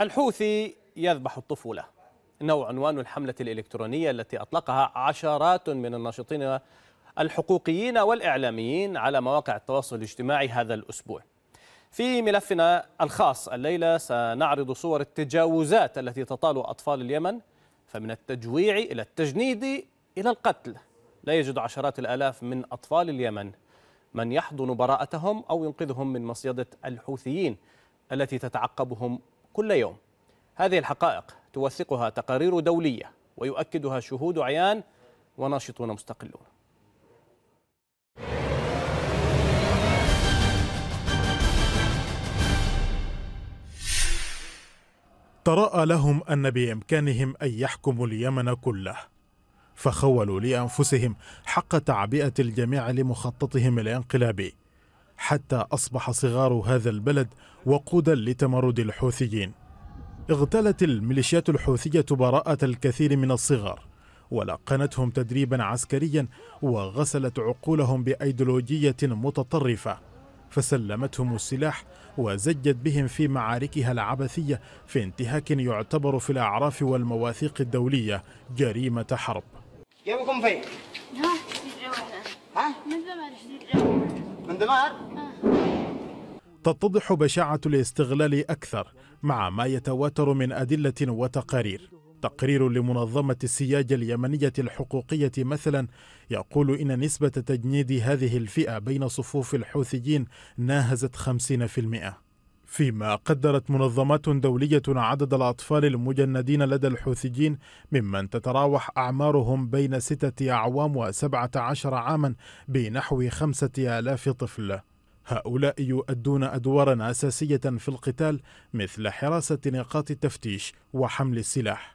الحوثي يذبح الطفولة إنه عنوان الحملة الإلكترونية التي أطلقها عشرات من الناشطين الحقوقيين والإعلاميين على مواقع التواصل الاجتماعي هذا الأسبوع في ملفنا الخاص الليلة سنعرض صور التجاوزات التي تطال أطفال اليمن فمن التجويع إلى التجنيد إلى القتل لا يجد عشرات الآلاف من أطفال اليمن من يحضن براءتهم أو ينقذهم من مصيدة الحوثيين التي تتعقبهم كل يوم هذه الحقائق توثقها تقارير دولية ويؤكدها شهود عيان وناشطون مستقلون تراءى لهم أن بإمكانهم أن يحكموا اليمن كله فخولوا لأنفسهم حق تعبئة الجميع لمخططهم الانقلابي حتى أصبح صغار هذا البلد وقودا لتمرد الحوثيين اغتالت الميليشيات الحوثية براءة الكثير من الصغار ولقنتهم تدريبا عسكريا وغسلت عقولهم بأيديولوجية متطرفة فسلمتهم السلاح وزجت بهم في معاركها العبثية في انتهاك يعتبر في الأعراف والمواثيق الدولية جريمة حرب فين؟ ها؟ من زمان من دمار تتضح بشاعة الاستغلال أكثر مع ما يتواتر من أدلة وتقارير تقرير لمنظمة السياج اليمنية الحقوقية مثلا يقول إن نسبة تجنيد هذه الفئة بين صفوف الحوثيين ناهزت 50% فيما قدرت منظمات دولية عدد الأطفال المجندين لدى الحوثيين ممن تتراوح أعمارهم بين ستة أعوام وسبعة عشر عاما بنحو خمسة آلاف طفل هؤلاء يؤدون أدوارا أساسية في القتال مثل حراسة نقاط التفتيش وحمل السلاح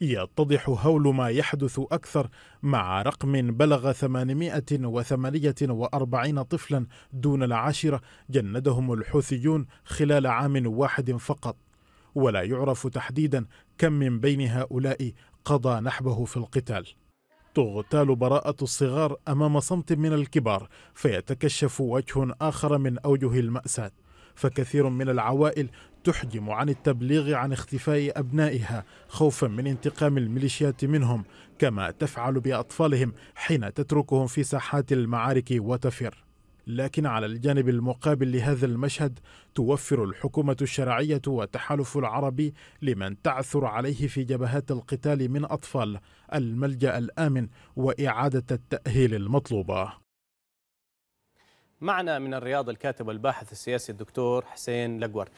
يتضح هول ما يحدث أكثر مع رقم بلغ 848 طفلا دون العاشرة جندهم الحوثيون خلال عام واحد فقط ولا يعرف تحديدا كم من بين هؤلاء قضى نحبه في القتال تغتال براءة الصغار أمام صمت من الكبار فيتكشف وجه آخر من أوجه المأساة فكثير من العوائل تحجم عن التبليغ عن اختفاء أبنائها خوفا من انتقام الميليشيات منهم كما تفعل بأطفالهم حين تتركهم في ساحات المعارك وتفر لكن على الجانب المقابل لهذا المشهد توفر الحكومة الشرعية والتحالف العربي لمن تعثر عليه في جبهات القتال من أطفال الملجأ الآمن وإعادة التأهيل المطلوبة معنا من الرياض الكاتب والباحث السياسي الدكتور حسين لقور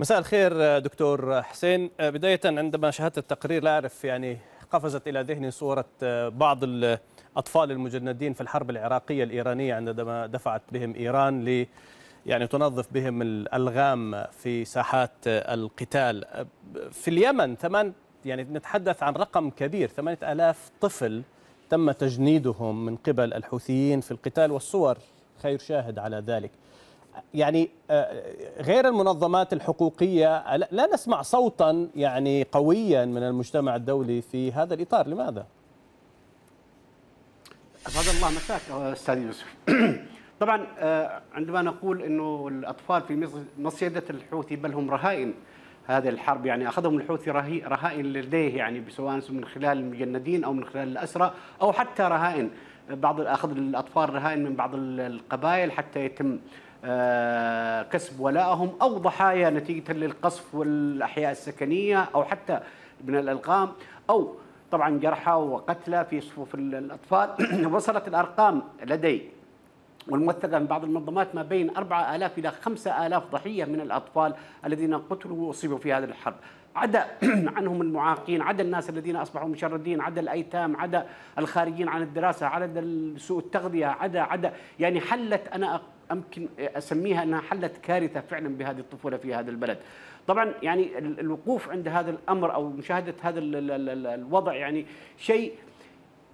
مساء الخير آه، دكتور حسين آه، بداية عندما شاهدت التقرير لا أعرف يعني قفزت إلى ذهني صورة آه، بعض الأطفال المجندين في الحرب العراقية الإيرانية عندما دفعت بهم إيران ل يعني تنظف بهم الألغام في ساحات القتال في اليمن ثمان يعني نتحدث عن رقم كبير 8000 طفل تم تجنيدهم من قبل الحوثيين في القتال والصور خير شاهد على ذلك يعني آه، غير المنظمات الحقوقية لا نسمع صوتا يعني قويا من المجتمع الدولي في هذا الإطار لماذا؟ أسعد الله مساك آه، أستاذ يوسف طبعا آه، عندما نقول أنه الأطفال في مصيدة الحوثي بل هم رهائن هذه الحرب يعني أخذهم الحوثي رهائن لديه يعني سواء من خلال المجندين أو من خلال الأسرى أو حتى رهائن بعض اخذ الاطفال رهائن من بعض القبائل حتى يتم آه، كسب ولائهم او ضحايا نتيجه للقصف والاحياء السكنيه او حتى من الالغام او طبعا جرحى وقتلى في صفوف الاطفال وصلت الارقام لدي والموثقة من بعض المنظمات ما بين 4000 إلى 5000 ضحية من الأطفال الذين قتلوا وأصيبوا في هذه الحرب عدا عنهم المعاقين عدا الناس الذين أصبحوا مشردين عدا الأيتام عدا الخارجين عن الدراسة عدا سوء التغذية عدا عدا يعني حلت أنا أمكن أسميها أنها حلت كارثة فعلا بهذه الطفولة في هذا البلد طبعا يعني الوقوف عند هذا الأمر أو مشاهدة هذا الوضع يعني شيء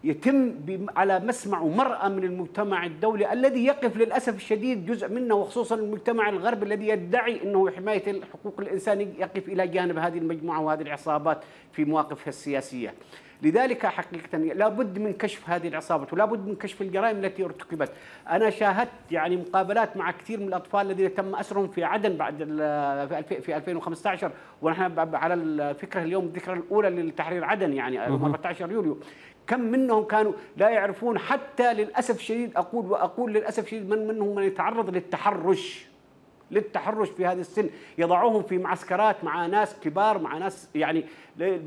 يتم على مسمع ومرأة من المجتمع الدولي الذي يقف للأسف الشديد جزء منه وخصوصا المجتمع الغربي الذي يدعي أنه حماية حقوق الإنسان يقف إلى جانب هذه المجموعة وهذه العصابات في مواقفها السياسية لذلك حقيقة لا بد من كشف هذه العصابات ولا بد من كشف الجرائم التي ارتكبت أنا شاهدت يعني مقابلات مع كثير من الأطفال الذين تم أسرهم في عدن بعد في 2015 ونحن على الفكرة اليوم الذكرى الأولى للتحرير عدن يعني 14 يوليو كم منهم كانوا لا يعرفون حتى للأسف الشديد أقول وأقول للأسف الشديد من منهم من يتعرض للتحرش للتحرش في هذه السن يضعوهم في معسكرات مع ناس كبار مع ناس يعني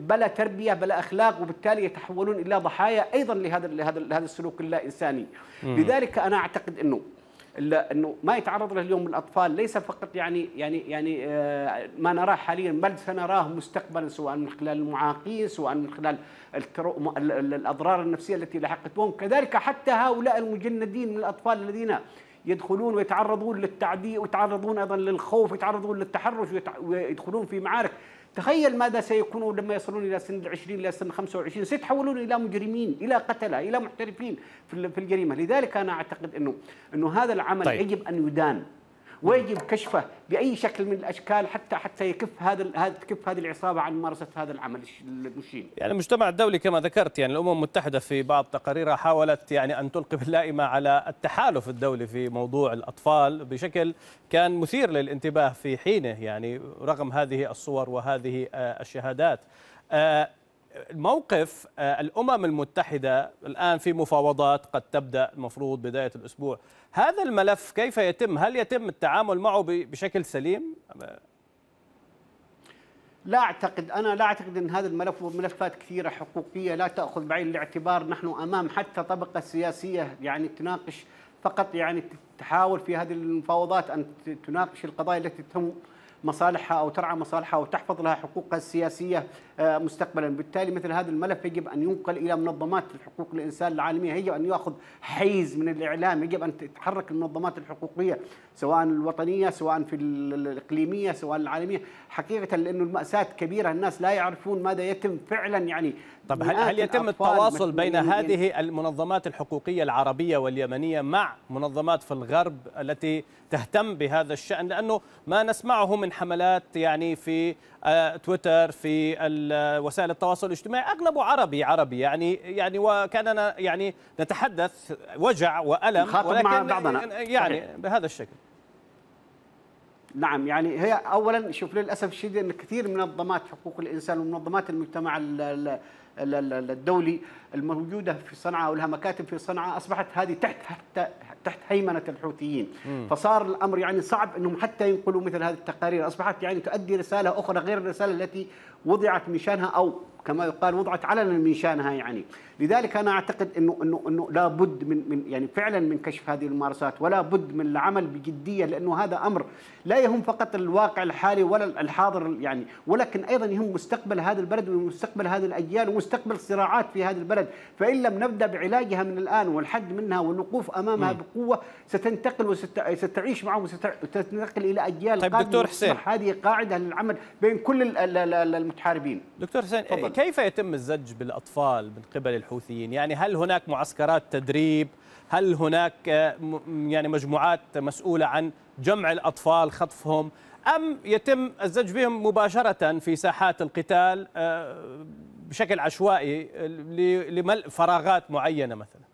بلا تربيه بلا اخلاق وبالتالي يتحولون الى ضحايا ايضا لهذا لهذا لهذا السلوك اللا انساني لذلك انا اعتقد انه انه ما يتعرض له اليوم الاطفال ليس فقط يعني يعني يعني آه، ما نراه حاليا بل سنراه مستقبلا سواء من خلال المعاقين سواء من خلال الاضرار النفسيه التي لحقت بهم كذلك حتى هؤلاء المجندين من الاطفال الذين يدخلون ويتعرضون للتعدي ويتعرضون ايضا للخوف ويتعرضون للتحرش ويدخلون في معارك تخيل ماذا سيكونوا لما يصلون الى سن 20 الى سن 25 سيتحولون الى مجرمين الى قتله الى محترفين في الجريمه لذلك انا اعتقد انه انه هذا العمل طيب. يجب ان يدان ويجب كشفه باي شكل من الاشكال حتى حتى يكف هذا هذا تكف هذه العصابه عن ممارسه هذا العمل المشين. يعني المجتمع الدولي كما ذكرت يعني الامم المتحده في بعض تقاريرها حاولت يعني ان تلقي باللائمه على التحالف الدولي في موضوع الاطفال بشكل كان مثير للانتباه في حينه يعني رغم هذه الصور وهذه آه، الشهادات. آه، موقف آه، الامم المتحده الان في مفاوضات قد تبدا المفروض بدايه الاسبوع هذا الملف كيف يتم هل يتم التعامل معه بشكل سليم آه. لا اعتقد انا لا اعتقد ان هذا الملف وملفات كثيره حقوقيه لا تاخذ بعين الاعتبار نحن امام حتى طبقه سياسيه يعني تناقش فقط يعني تحاول في هذه المفاوضات ان تناقش القضايا التي تهم مصالحها او ترعى مصالحها وتحفظ لها حقوقها السياسيه آه، مستقبلا، بالتالي مثل هذا الملف يجب ان ينقل الى منظمات حقوق الانسان العالميه، يجب ان ياخذ حيز من الاعلام، يجب ان تتحرك المنظمات الحقوقيه سواء الوطنيه سواء في الاقليميه سواء العالميه، حقيقه لانه الماساه كبيره، الناس لا يعرفون ماذا يتم فعلا يعني طب هل, هل يتم التواصل بين هذه المنظمات الحقوقية العربية واليمنية مع منظمات في الغرب التي تهتم بهذا الشأن لأنه ما نسمعه من حملات يعني في آه، تويتر في وسائل التواصل الاجتماعي أغلبه عربي عربي يعني يعني وكاننا يعني نتحدث وجع وألم ولكن مع بعضنا. يعني صحيح. بهذا الشكل نعم يعني هي اولا شوف للاسف الشديد ان كثير من منظمات حقوق الانسان ومنظمات المجتمع الدولي الموجوده في صنعاء او لها مكاتب في صنعاء اصبحت هذه تحت تحت هيمنه الحوثيين مم. فصار الامر يعني صعب انهم حتى ينقلوا مثل هذه التقارير اصبحت يعني تؤدي رساله اخرى غير الرساله التي وضعت من شانها او كما يقال وضعت علنا من شانها يعني لذلك انا اعتقد انه انه انه لابد من من يعني فعلا من كشف هذه الممارسات ولا بد من العمل بجديه لانه هذا امر لا يهم فقط الواقع الحالي ولا الحاضر يعني ولكن ايضا يهم مستقبل هذا البلد ومستقبل هذه الاجيال ومستقبل الصراعات في هذا البلد فان لم نبدا بعلاجها من الان والحد منها والوقوف امامها م. بقوه ستنتقل وستعيش معه وستنتقل الى اجيال طيب دكتور حسين هذه قاعده للعمل بين كل المتحاربين دكتور حسين فضل. كيف يتم الزج بالأطفال من قبل الحوثيين يعني هل هناك معسكرات تدريب هل هناك آه، يعني مجموعات مسؤولة عن جمع الأطفال خطفهم أم يتم الزج بهم مباشرة في ساحات القتال آه، بشكل عشوائي لملء فراغات معينة مثلا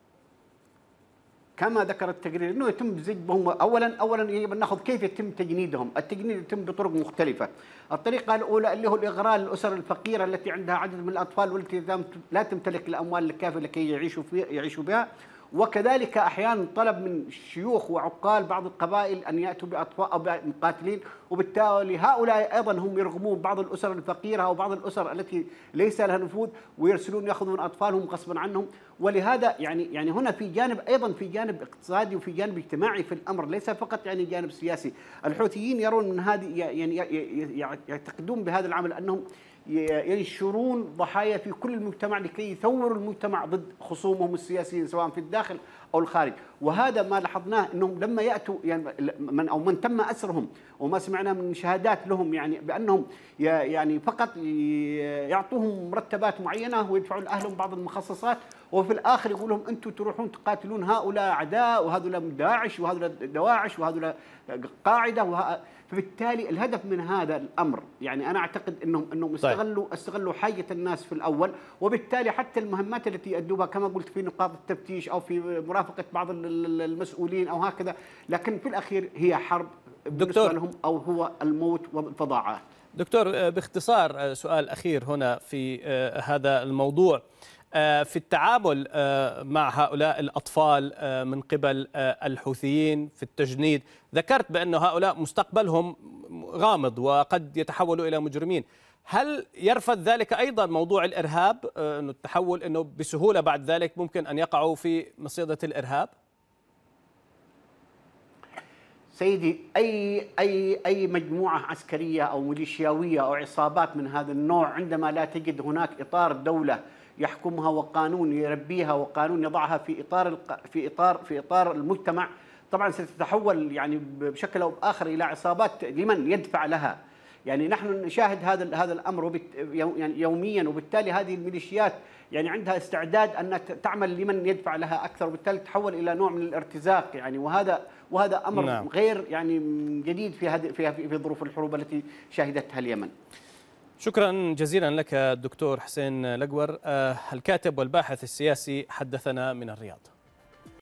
كما ذكر التقرير انه يتم زجهم اولا اولا يجب ان ناخذ كيف يتم تجنيدهم، التجنيد يتم بطرق مختلفه. الطريقه الاولى اللي هو الاغراء للاسر الفقيره التي عندها عدد من الاطفال والتي لا تمتلك الاموال الكافيه لكي يعيشوا يعيشوا بها وكذلك أحيانا طلب من الشيوخ وعقال بعض القبائل أن يأتوا بأطفال أو بمقاتلين وبالتالي هؤلاء أيضا هم يرغمون بعض الأسر الفقيرة أو بعض الأسر التي ليس لها نفوذ ويرسلون يأخذون أطفالهم غصبا عنهم ولهذا يعني يعني هنا في جانب أيضا في جانب اقتصادي وفي جانب اجتماعي في الأمر ليس فقط يعني جانب سياسي الحوثيين يرون من هذه يعني يعتقدون بهذا العمل أنهم ينشرون ضحايا في كل المجتمع لكي يثوروا المجتمع ضد خصومهم السياسيين سواء في الداخل او الخارج، وهذا ما لاحظناه انهم لما ياتوا يعني من او من تم اسرهم وما سمعنا من شهادات لهم يعني بانهم يعني فقط يعطوهم مرتبات معينه ويدفعون لاهلهم بعض المخصصات وفي الاخر يقول لهم انتم تروحون تقاتلون هؤلاء اعداء وهذولا داعش وهذولا دواعش وهذولا قاعده وه... فبالتالي الهدف من هذا الامر يعني انا اعتقد انهم انهم طيب. استغلوا طيب. استغلوا حاجه الناس في الاول وبالتالي حتى المهمات التي يؤدوها كما قلت في نقاط التفتيش او في مرافقه بعض المسؤولين او هكذا لكن في الاخير هي حرب دكتور لهم او هو الموت والفظاعات دكتور آه، باختصار آه، سؤال اخير هنا في آه، هذا الموضوع آه، في التعامل آه، مع هؤلاء الأطفال آه، من قبل الحوثيين في التجنيد ذكرت بأن هؤلاء مستقبلهم غامض وقد يتحولوا إلى مجرمين هل يرفض ذلك أيضا موضوع الإرهاب أنه التحول أنه بسهولة بعد ذلك ممكن أن يقعوا في مصيدة الإرهاب سيدي اي اي اي مجموعه عسكريه او ميليشياويه او عصابات من هذا النوع عندما لا تجد هناك اطار دوله يحكمها وقانون يربيها وقانون يضعها في اطار في اطار في اطار المجتمع طبعا ستتحول يعني بشكل او باخر الى عصابات لمن يدفع لها يعني نحن نشاهد هذا هذا الامر يعني يوميا وبالتالي هذه الميليشيات يعني عندها استعداد ان تعمل لمن يدفع لها اكثر وبالتالي تتحول الى نوع من الارتزاق يعني وهذا وهذا امر نعم. غير يعني جديد في هذه في في ظروف الحروب التي شهدتها اليمن. شكرا جزيلا لك دكتور حسين لقور آه، الكاتب والباحث السياسي حدثنا من الرياض